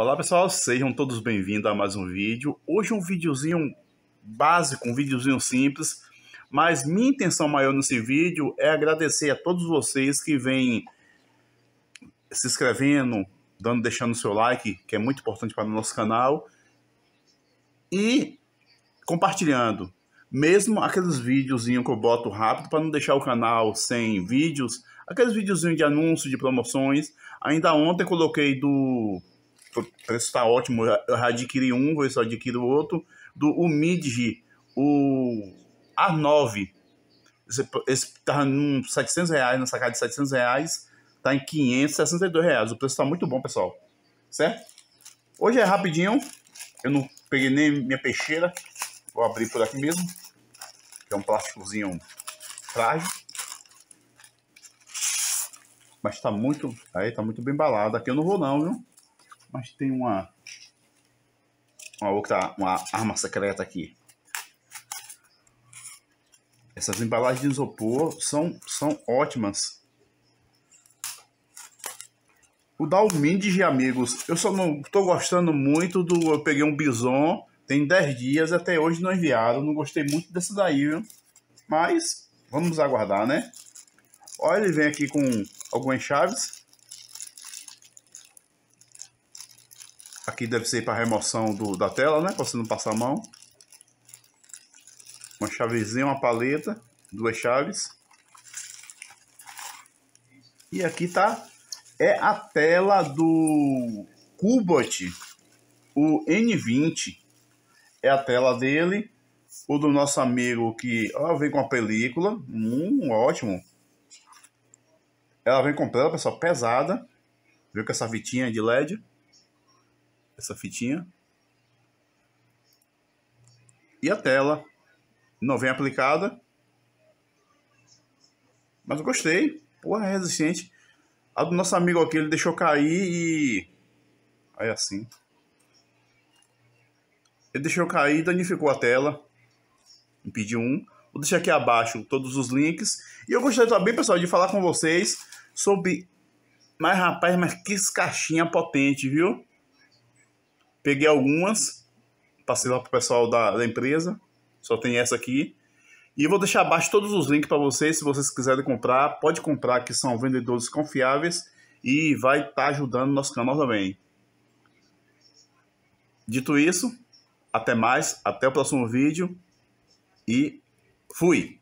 Olá pessoal, sejam todos bem-vindos a mais um vídeo. Hoje um videozinho básico, um videozinho simples, mas minha intenção maior nesse vídeo é agradecer a todos vocês que vêm se inscrevendo, dando, deixando o seu like, que é muito importante para o nosso canal, e compartilhando. Mesmo aqueles videozinhos que eu boto rápido para não deixar o canal sem vídeos, aqueles videozinhos de anúncio, de promoções. Ainda ontem coloquei do o preço está ótimo, eu já adquiri um, vou ver se eu adquiro outro, do o Midge, o A9, esse, esse tá em 700 reais, na sacada de 700 reais, tá em 562 reais, o preço tá muito bom, pessoal, certo? Hoje é rapidinho, eu não peguei nem minha peixeira, vou abrir por aqui mesmo, que é um plásticozinho frágil, mas tá muito, aí tá muito bem embalado. aqui eu não vou não, viu? Mas tem uma, uma outra tá, uma arma secreta aqui. Essas embalagens de isopor são, são ótimas. O e amigos, eu só não estou gostando muito do... Eu peguei um bison, tem 10 dias, até hoje não enviaram. Não gostei muito dessa daí, viu? Mas vamos aguardar, né? Olha, ele vem aqui com algumas chaves. Aqui deve ser para remoção do, da tela, né? Para você não passar a mão. Uma chavezinha, uma paleta, duas chaves. E aqui tá é a tela do Cubot, o N20. É a tela dele. O do nosso amigo que ela vem com a película, hum, ótimo. Ela vem completa, pessoal, pesada. Viu com essa vitinha de LED essa fitinha. E a tela não vem aplicada. Mas eu gostei. Porra, é resistente. A do nosso amigo aqui, ele deixou cair e... Aí assim. Ele deixou cair e danificou a tela. Impediu um. Vou deixar aqui abaixo todos os links. E eu gostaria também, pessoal, de falar com vocês sobre... Mas, rapaz, mas que caixinha potente, viu? Peguei algumas, passei lá pro pessoal da, da empresa, só tem essa aqui. E vou deixar abaixo todos os links para vocês, se vocês quiserem comprar, pode comprar, que são vendedores confiáveis e vai estar tá ajudando nosso canal também. Dito isso, até mais, até o próximo vídeo e fui!